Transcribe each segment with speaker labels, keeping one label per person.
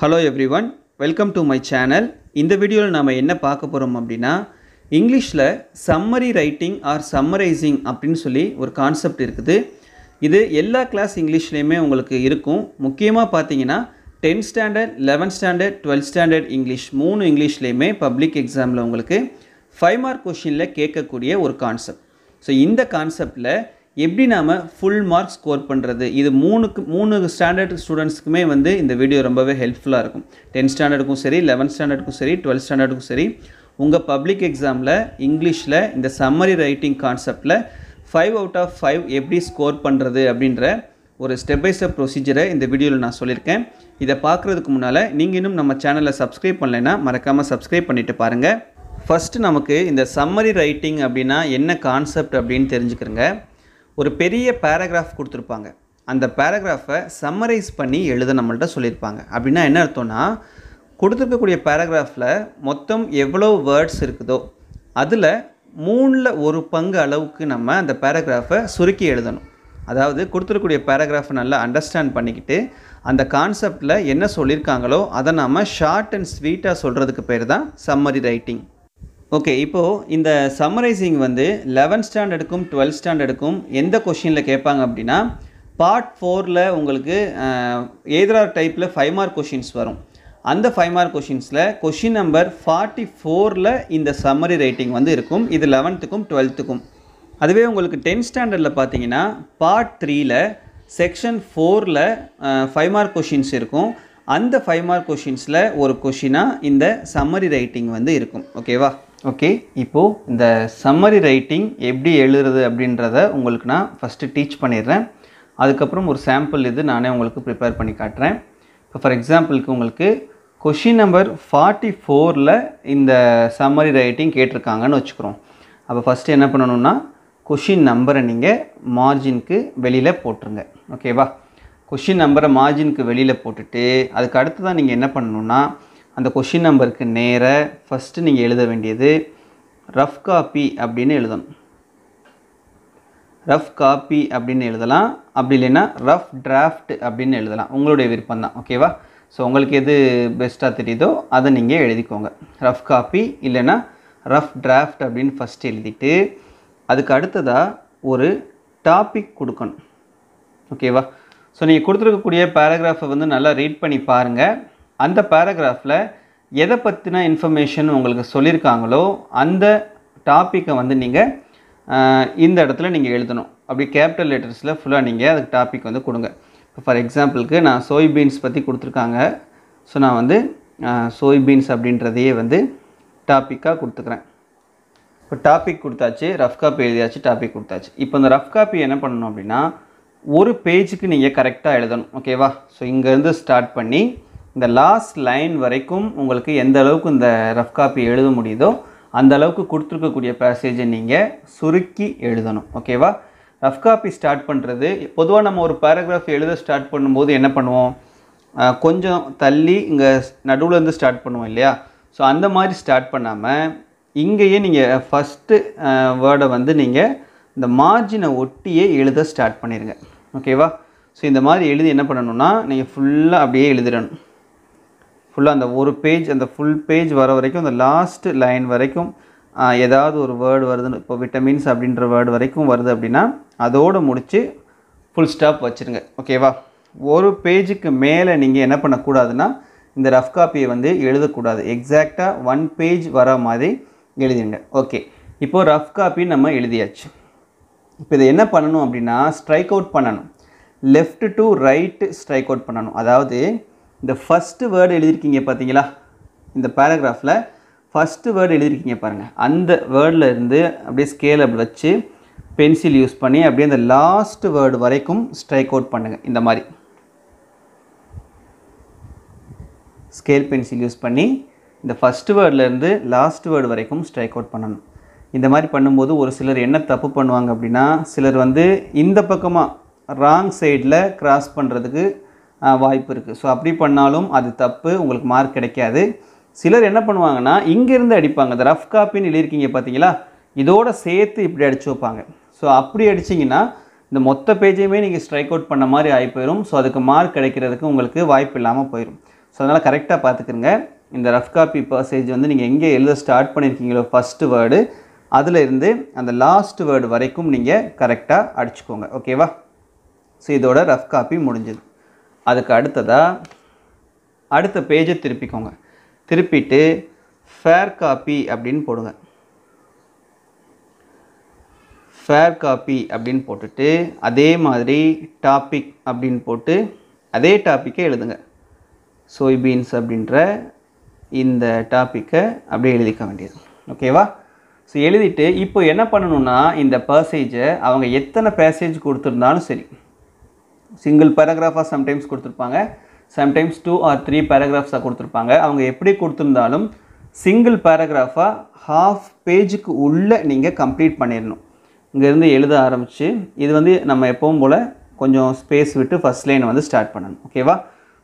Speaker 1: hello everyone welcome to my channel இந்த வீடியோவில் நாம் என்ன பார்க்க போகிறோம் அப்படின்னா இங்கிலீஷில் சம்மரி ரைட்டிங் ஆர் சம்மரைசிங் அப்படின்னு சொல்லி ஒரு கான்செப்ட் இருக்குது இது எல்லா கிளாஸ் இங்கிலீஷ்லேயுமே உங்களுக்கு இருக்கும் முக்கியமாக பார்த்தீங்கன்னா tenth standard eleventh standard twelfth standard English மூணு இங்கிலீஷ்லேயுமே பப்ளிக் எக்ஸாமில் உங்களுக்கு ஃபைவ் மார்க் கொஷினில் கேட்கக்கூடிய ஒரு கான்செப்ட் ஸோ இந்த கான்செப்டில் எப்படி நாம் ஃபுல் மார்க் ஸ்கோர் பண்ணுறது இது மூணுக்கு மூணு ஸ்டாண்டர்ட் ஸ்டூடெண்ட்ஸ்க்குமே வந்து இந்த வீடியோ ரொம்பவே ஹெல்ப்ஃபுல்லாக இருக்கும் டென்த் ஸ்டாண்டர்டுக்கும் சரி லெவன்த் ஸ்டாண்டர்டுக்கும் சரி டுவெல்த் ஸ்டாண்டர்டுக்கும் சரி உங்கள் பப்ளிக் எக்ஸாமில் இங்கிலீஷில் இந்த சம்மரி ரைட்டிங் கான்செப்டில் ஃபைவ் அவுட் ஆஃப் ஃபைவ் எப்படி ஸ்கோர் பண்ணுறது அப்படின்ற ஒரு ஸ்டெப் பை ஸ்டெப் ப்ரொசீஜரை இந்த வீடியோவில் நான் சொல்லியிருக்கேன் இதை பார்க்குறதுக்கு முன்னால் நீங்கள் இன்னும் நம்ம சேனலை சப்ஸ்கிரைப் பண்ணலைன்னா மறக்காமல் சப்ஸ்கிரைப் பண்ணிவிட்டு பாருங்கள் ஃபஸ்ட்டு நமக்கு இந்த சம்மரி ரைட்டிங் அப்படின்னா என்ன கான்செப்ட் அப்படின்னு தெரிஞ்சுக்கிறேங்க ஒரு பெரிய பேராகிராஃப் கொடுத்துருப்பாங்க அந்த பேராகிராஃபை சம்மரைஸ் பண்ணி எழுத நம்மள்ட்ட சொல்லியிருப்பாங்க அப்படின்னா என்ன அர்த்தம்னா கொடுத்துருக்கக்கூடிய பேராகிராஃபில் மொத்தம் எவ்வளோ வேர்ட்ஸ் இருக்குதோ அதில் மூணில் ஒரு பங்கு அளவுக்கு நம்ம அந்த பேராகிராஃபை சுருக்கி எழுதணும் அதாவது கொடுத்துருக்கூடிய பேராகிராஃபை நல்லா அண்டர்ஸ்டாண்ட் பண்ணிக்கிட்டு அந்த கான்செப்டில் என்ன சொல்லியிருக்காங்களோ அதை நாம் ஷார்ட் அண்ட் ஸ்வீட்டாக சொல்கிறதுக்கு பேர் தான் சம்மரி ரைட்டிங் ஓகே இப்போது இந்த சம்மரைசிங் வந்து லெவன்த் ஸ்டாண்டர்டுக்கும் டுவெல்த் ஸ்டாண்டர்டுக்கும் எந்த கொஷினில் கேட்பாங்க அப்படின்னா பார்ட் ஃபோரில் உங்களுக்கு எதிரார் டைப்பில் ஃபைவ் மார்க் கொஷின்ஸ் வரும் அந்த ஃபைவ் மார்க் கொஷின்ஸில் கொஷின் நம்பர் ஃபார்ட்டி ஃபோரில் இந்த சம்மரி ரைட்டிங் வந்து இருக்கும் இது லெவன்த்துக்கும் டுவெல்த்துக்கும் அதுவே உங்களுக்கு டென்த் ஸ்டாண்டர்டில் பார்த்தீங்கன்னா பார்ட் த்ரீயில் செக்ஷன் ஃபோரில் ஃபைவ் மார்க் கொஷின்ஸ் இருக்கும் அந்த ஃபைவ் மார்க் கொஷின்ஸில் ஒரு கொஷினாக இந்த சம்மரி ரைட்டிங் வந்து இருக்கும் ஓகேவா ஓகே இப்போது இந்த சம்மரி ரைட்டிங் எப்படி எழுதுறது அப்படின்றத உங்களுக்கு நான் ஃபஸ்ட்டு டீச் பண்ணிடுறேன் அதுக்கப்புறம் ஒரு சாம்பிள் இது நானே உங்களுக்கு ப்ரிப்பேர் பண்ணி காட்டுறேன் இப்போ ஃபார் எக்ஸாம்பிளுக்கு உங்களுக்கு கொஷின் நம்பர் ஃபார்ட்டி ஃபோரில் இந்த சம்மரி ரைட்டிங் கேட்டிருக்காங்கன்னு வச்சுக்கிறோம் அப்போ ஃபஸ்ட்டு என்ன பண்ணணுன்னா கொஷின் நம்பரை நீங்கள் மார்ஜின்க்கு வெளியில் போட்டுருங்க ஓகேவா கொஷின் நம்பரை மார்ஜினுக்கு வெளியில் போட்டுட்டு அதுக்கு அடுத்து தான் நீங்கள் என்ன பண்ணணுன்னா அந்த கொஷின் நம்பருக்கு நேராக ஃபஸ்ட்டு நீங்கள் எழுத வேண்டியது ரஃப் காப்பி அப்படின்னு எழுதணும் ரஃப் காப்பி அப்படின்னு எழுதலாம் அப்படி இல்லைன்னா ரஃப் டிராஃப்ட் அப்படின்னு எழுதலாம் உங்களுடைய விருப்பம் தான் ஓகேவா ஸோ உங்களுக்கு எது பெஸ்ட்டாக தெரியுதோ அதை நீங்கள் எழுதிக்கோங்க ரஃப் காப்பி இல்லைன்னா ரஃப் டிராஃப்ட் அப்படின்னு ஃபஸ்ட்டு எழுதிட்டு அதுக்கு அடுத்ததாக ஒரு டாபிக் கொடுக்கணும் ஓகேவா ஸோ நீங்கள் கொடுத்துருக்கக்கூடிய பேராகிராஃபை வந்து நல்லா ரீட் பண்ணி பாருங்கள் அந்த பேராகிராஃபில் எதை பற்றின இன்ஃபர்மேஷன் உங்களுக்கு சொல்லியிருக்காங்களோ அந்த டாப்பிக்கை வந்து நீங்கள் இந்த இடத்துல நீங்கள் எழுதணும் அப்படி கேபிட்டல் லெட்டர்ஸில் ஃபுல்லாக நீங்கள் அதுக்கு டாபிக் வந்து கொடுங்க இப்போ ஃபார் எக்ஸாம்பிளுக்கு நான் சோய்பீன்ஸ் பற்றி கொடுத்துருக்காங்க ஸோ நான் வந்து சோய்பீன்ஸ் அப்படின்றதையே வந்து டாப்பிக்காக கொடுத்துக்கிறேன் இப்போ டாபிக் கொடுத்தாச்சு ரஃப் காப்பி எழுதியாச்சு டாபிக் கொடுத்தாச்சு இப்போ இந்த ரஃப் காப்பி என்ன பண்ணணும் அப்படின்னா ஒரு பேஜுக்கு நீங்கள் கரெக்டாக எழுதணும் ஓகேவா ஸோ இங்கேருந்து ஸ்டார்ட் பண்ணி இந்த லாஸ்ட் லைன் வரைக்கும் உங்களுக்கு எந்த அளவுக்கு இந்த ரஃப் காப்பி எழுத முடியுதோ அந்த அளவுக்கு கொடுத்துருக்கக்கூடிய பேசேஜை நீங்கள் சுருக்கி எழுதணும் ஓகேவா ரஃப் காப்பி ஸ்டார்ட் பண்ணுறது பொதுவாக நம்ம ஒரு பேராகிராஃப் எழுத ஸ்டார்ட் பண்ணும்போது என்ன பண்ணுவோம் கொஞ்சம் தள்ளி இங்கே நடுவுலேருந்து ஸ்டார்ட் பண்ணுவோம் இல்லையா ஸோ அந்த மாதிரி ஸ்டார்ட் பண்ணாமல் இங்கேயே நீங்கள் ஃபஸ்ட்டு வேர்டை வந்து நீங்கள் இந்த மார்ஜினை ஒட்டியே எழுத ஸ்டார்ட் பண்ணிடுங்க ஓகேவா ஸோ இந்த மாதிரி எழுதி என்ன பண்ணணும்னா நீங்கள் ஃபுல்லாக அப்படியே எழுதிடணும் ஃபுல்லாக அந்த ஒரு பேஜ் அந்த ஃபுல் பேஜ் வர வரைக்கும் அந்த லாஸ்ட் லைன் வரைக்கும் ஏதாவது ஒரு வேர்டு வருதுன்னு இப்போ விட்டமின்ஸ் அப்படின்ற வேர்டு வரைக்கும் வருது அப்படின்னா அதோடு முடித்து ஃபுல் ஸ்டாப் வச்சுருங்க ஓகேவா ஒரு பேஜுக்கு மேலே நீங்கள் என்ன பண்ணக்கூடாதுன்னா இந்த ரஃப் காப்பியை வந்து எழுதக்கூடாது எக்ஸாக்டாக ஒன் பேஜ் வர மாதிரி எழுதிடுங்க ஓகே இப்போது ரஃப் காப்பி நம்ம எழுதியாச்சு இப்போ இதை என்ன பண்ணணும் அப்படின்னா ஸ்ட்ரைக் அவுட் பண்ணணும் left to right strike out பண்ணணும் அதாவது இந்த ஃபஸ்ட்டு வேர்டு எழுதியிருக்கீங்க பார்த்தீங்களா இந்த பேராகிராஃபில் ஃபஸ்ட்டு வேர்டு எழுதியிருக்கீங்க பாருங்கள் அந்த வேர்டில் இருந்து அப்படியே ஸ்கேல் அப்படி வச்சு பென்சில் யூஸ் பண்ணி அப்படியே அந்த லாஸ்ட் வேர்டு வரைக்கும் ஸ்ட்ரைக் அவுட் பண்ணுங்கள் இந்த மாதிரி ஸ்கேல் பென்சில் யூஸ் பண்ணி இந்த ஃபஸ்ட்டு வேர்ட்லேருந்து லாஸ்ட் வேர்டு வரைக்கும் ஸ்ட்ரைக் அவுட் பண்ணணும் இந்த மாதிரி பண்ணும்போது ஒரு சிலர் என்ன தப்பு பண்ணுவாங்க அப்படின்னா சிலர் வந்து இந்த பக்கமாக ராங் சைடில் க்ராஸ் பண்ணுறதுக்கு வாய்ப்பு இருக்குது ஸோ அப்படி பண்ணாலும் அது தப்பு உங்களுக்கு மார்க் கிடைக்காது சிலர் என்ன பண்ணுவாங்கன்னா இங்கேருந்து அடிப்பாங்க இந்த ரஃப் காப்பின்னு எழுதியிருக்கீங்க பார்த்தீங்களா இதோட சேர்த்து இப்படி அடித்து வைப்பாங்க ஸோ அப்படி அடிச்சிங்கன்னா இந்த மொத்த பேஜையுமே நீங்கள் ஸ்ட்ரைக் அவுட் பண்ண மாதிரி ஆகி போயிடும் ஸோ அதுக்கு மார்க் கிடைக்கிறதுக்கு உங்களுக்கு வாய்ப்பு இல்லாமல் போயிடும் ஸோ அதனால் கரெக்டாக பார்த்துக்குங்க இந்த ரஃப் காப்பி பர்சேஜ் வந்து நீங்கள் எங்கே எழுத ஸ்டார்ட் பண்ணியிருக்கீங்களோ ஃபஸ்ட்டு வேர்டு இருந்து அந்த லாஸ்ட் வேர்டு வரைக்கும் நீங்கள் கரெக்டாக அடிச்சுக்கோங்க ஓகேவா ஸோ இதோட ரஃப் காப்பி முடிஞ்சது அதுக்கு அடுத்ததாக அடுத்த பேஜை திருப்பிக்கோங்க திருப்பிட்டு ஃபேர் காப்பி அப்படின்னு போடுங்க ஃபேர் காப்பி அப்படின்னு போட்டுட்டு அதே மாதிரி டாபிக் அப்படின்னு போட்டு அதே டாப்பிக்கை எழுதுங்க சோய்பீன்ஸ் அப்படின்ற இந்த டாப்பிக்கை அப்படியே எழுதிக்க வேண்டியது ஓகேவா ஸோ எழுதிட்டு இப்போ என்ன பண்ணணுன்னா இந்த பர்சேஜை அவங்க எத்தனை பேசேஜ் கொடுத்துருந்தாலும் சரி சிங்கிள் பேராகிராஃபாக சம்டைம்ஸ் கொடுத்துருப்பாங்க சம்டைம்ஸ் டூ ஆர் த்ரீ பேராகிராஃப்ஸாக கொடுத்துருப்பாங்க அவங்க எப்படி கொடுத்துருந்தாலும் சிங்கிள் பேராகிராஃபாக ஹாஃப் பேஜுக்கு உள்ளே நீங்கள் கம்ப்ளீட் பண்ணிடணும் இங்கேருந்து எழுத ஆரம்பித்து இது வந்து நம்ம எப்பவும் போல் கொஞ்சம் ஸ்பேஸ் விட்டு ஃபஸ்ட் லைனை வந்து ஸ்டார்ட் பண்ணணும் ஓகேவா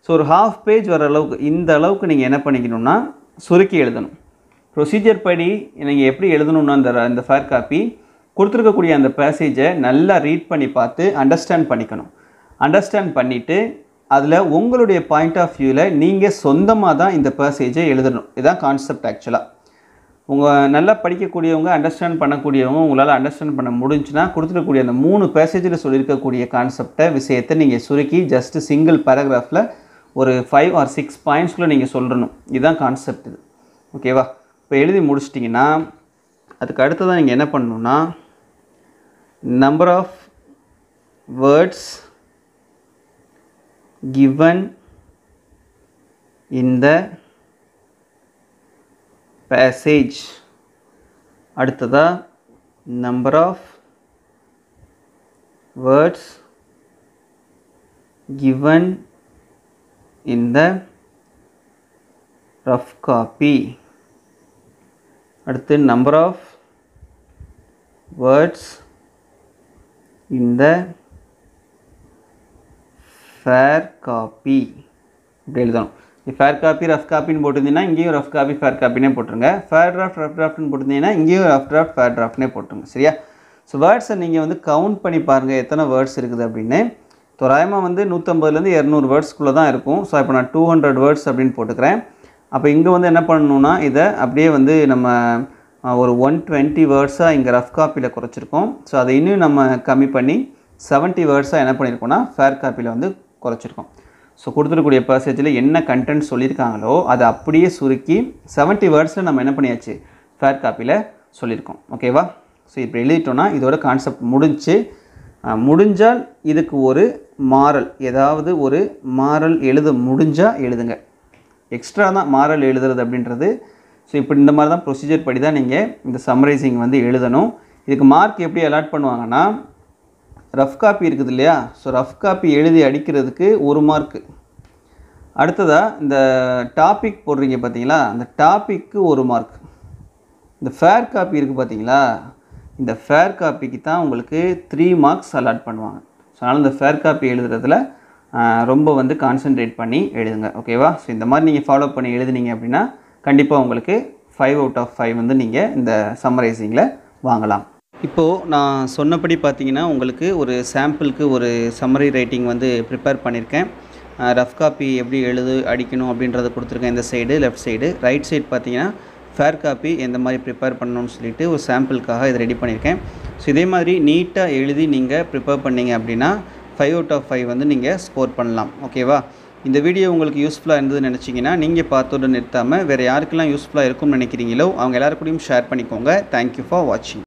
Speaker 1: ஸோ ஒரு ஹாஃப் பேஜ் வர அளவுக்கு இந்த அளவுக்கு நீங்கள் என்ன பண்ணிக்கணும்னா சுருக்கி எழுதணும் ப்ரொசீஜர் படி நீங்கள் எப்படி எழுதணுன்னா அந்த இந்த ஃபேர் காப்பி கொடுத்துருக்கக்கூடிய அந்த பேசேஜை நல்லா ரீட் பண்ணி பார்த்து அண்டர்ஸ்டாண்ட் பண்ணிக்கணும் அண்டர்ஸ்டாண்ட் பண்ணிவிட்டு அதில் உங்களுடைய பாயிண்ட் ஆஃப் வியூவில் நீங்கள் சொந்தமாக தான் இந்த பர்சேஜை எழுதணும் இதுதான் கான்செப்ட் ஆக்சுவலாக உங்கள் நல்லா படிக்கக்கூடியவங்க அண்டர்ஸ்டாண்ட் பண்ணக்கூடியவங்க உங்களால் அண்டர்ஸ்டாண்ட் பண்ண முடிஞ்சுன்னா கொடுத்துருக்கக்கூடிய அந்த மூணு பேசேஜில் சொல்லியிருக்கக்கூடிய கான்செப்டை விஷயத்தை நீங்கள் சுருக்கி ஜஸ்ட்டு சிங்கிள் பேராகிராஃபில் ஒரு ஃபைவ் ஆர் சிக்ஸ் பாயிண்ட்ஸ்குள்ளே நீங்கள் சொல்லணும் இதுதான் கான்செப்ட் இது ஓகேவா இப்போ எழுதி முடிச்சிட்டிங்கன்னா அதுக்கு அடுத்ததான் நீங்கள் என்ன பண்ணணுன்னா number of words given in the passage அடுத்ததாக number of words given in the rough copy அடுத்து number of words in the fair copy இப்படி எழுதணும் ஃபேர் காப்பி ரஃப் காப்பின்னு போட்டிருந்தீங்கன்னா இங்கேயும் ரஃப் காப்பி ஃபேர் காப்பினே போட்டுருங்க ஃபேர் ட்ராஃப்ட் ரஃப் ட்ராஃப்ட்னு போட்டிருந்தீங்கன்னா இங்கேயும் ரஃப் ட்ராஃப்ட் ஃபேர் ட்ராஃப்ட்னே போட்டுருங்க சரியா ஸோ வேர்ட்ஸை நீங்கள் வந்து கவுண்ட் பண்ணி பாருங்கள் எத்தனை வேர்ட்ஸ் இருக்குது அப்படின்னு தோராயமாக வந்து நூற்றம்பதுலேருந்து இரநூறு வேர்ட்ஸ்க்குள்ளே தான் இருக்கும் ஸோ இப்போ நான் டூ ஹண்ட்ரட் வேர்ட்ஸ் அப்படின்னு போட்டுக்கிறேன் அப்போ இங்கே வந்து என்ன பண்ணணுன்னா இதை அப்படியே வந்து நம்ம ஒரு ஒன் டுவெண்ட்டி வேர்ட்ஸாக இங்கே ரஃப் காப்பியில் குறைச்சிருக்கோம் ஸோ அதை இன்னும் நம்ம கம்மி பண்ணி செவன்ட்டி வேர்ட்ஸாக என்ன பண்ணியிருக்கோம்னா ஃபேர் காப்பியில் வந்து குறைச்சிருக்கோம் ஸோ கொடுத்துருக்கூடிய பர்சேஜில் என்ன கண்டென்ட் சொல்லியிருக்காங்களோ அதை அப்படியே சுருக்கி செவன்ட்டி வேர்ட்ஸில் நம்ம என்ன பண்ணியாச்சு ஃபேர் காப்பியில் சொல்லியிருக்கோம் ஓகேவா ஸோ இப்போ எழுதிட்டோன்னா இதோட கான்செப்ட் முடிஞ்சு முடிஞ்சால் இதுக்கு ஒரு மாறல் ஏதாவது ஒரு மாறல் எழுத முடிஞ்சால் எழுதுங்க எக்ஸ்ட்ரா தான் மாறல் எழுதுறது அப்படின்றது ஸோ இப்படி இந்த மாதிரி தான் ப்ரொசீஜர் படி தான் நீங்கள் இந்த சம்மரைசிங் வந்து எழுதணும் இதுக்கு மார்க் எப்படி அலாட் பண்ணுவாங்கன்னா ரஃப் காப்பி இருக்குது இல்லையா ஸோ ரஃப் காப்பி எழுதி அடிக்கிறதுக்கு ஒரு மார்க்கு அடுத்ததாக இந்த டாபிக் போடுறீங்க பார்த்தீங்களா அந்த டாப்பிக்கு ஒரு மார்க் இந்த ஃபேர் காப்பி இருக்குது பார்த்தீங்களா இந்த ஃபேர் காப்பிக்கு தான் உங்களுக்கு த்ரீ மார்க்ஸ் அலாட் பண்ணுவாங்க ஸோ அதனால் இந்த ஃபேர் காப்பி எழுதுறதுல ரொம்ப வந்து கான்சென்ட்ரேட் பண்ணி எழுதுங்க ஓகேவா ஸோ இந்த மாதிரி நீங்கள் ஃபாலோ பண்ணி எழுதுனீங்க அப்படின்னா கண்டிப்பாக உங்களுக்கு ஃபைவ் அவுட் ஆஃப் ஃபைவ் வந்து நீங்கள் இந்த சம்மரைசிங்கில் வாங்கலாம் இப்போது நான் சொன்னபடி பார்த்தீங்கன்னா உங்களுக்கு ஒரு சாம்பிளுக்கு ஒரு சம்மரி ரைட்டிங் வந்து ப்ரிப்பேர் பண்ணியிருக்கேன் ரஃப் காப்பி எப்படி எழுது அடிக்கணும் அப்படின்றத கொடுத்துருக்கேன் இந்த side left side right side பார்த்தீங்கன்னா ஃபேர் காப்பி எந்த மாதிரி ப்ரிப்பேர் பண்ணணும்னு சொல்லிட்டு ஒரு சாம்பிளுக்காக இதை ரெடி பண்ணியிருக்கேன் ஸோ இதே மாதிரி நீட்டாக எழுதி நீங்கள் ப்ரிப்பேர் பண்ணிங்க அப்படின்னா ஃபைவ் அவுட் ஆஃப் ஃபைவ் வந்து நீங்கள் ஸ்கோர் பண்ணலாம் ஓகேவா இந்த வீடியோ உங்களுக்கு யூஸ்ஃபுல்லாக இருந்ததுன்னு நினச்சிங்கன்னா நீங்கள் பார்த்துட்டு நிறுத்தாமல் வேறு யாருக்கெல்லாம் யூஸ்ஃபுல்லாக இருக்கும்னு நினைக்கிறீங்களோ அவங்க எல்லாருக்கூடியும் ஷேர் பண்ணிக்கோங்க தேங்க்யூ ஃபார் வாட்சிங்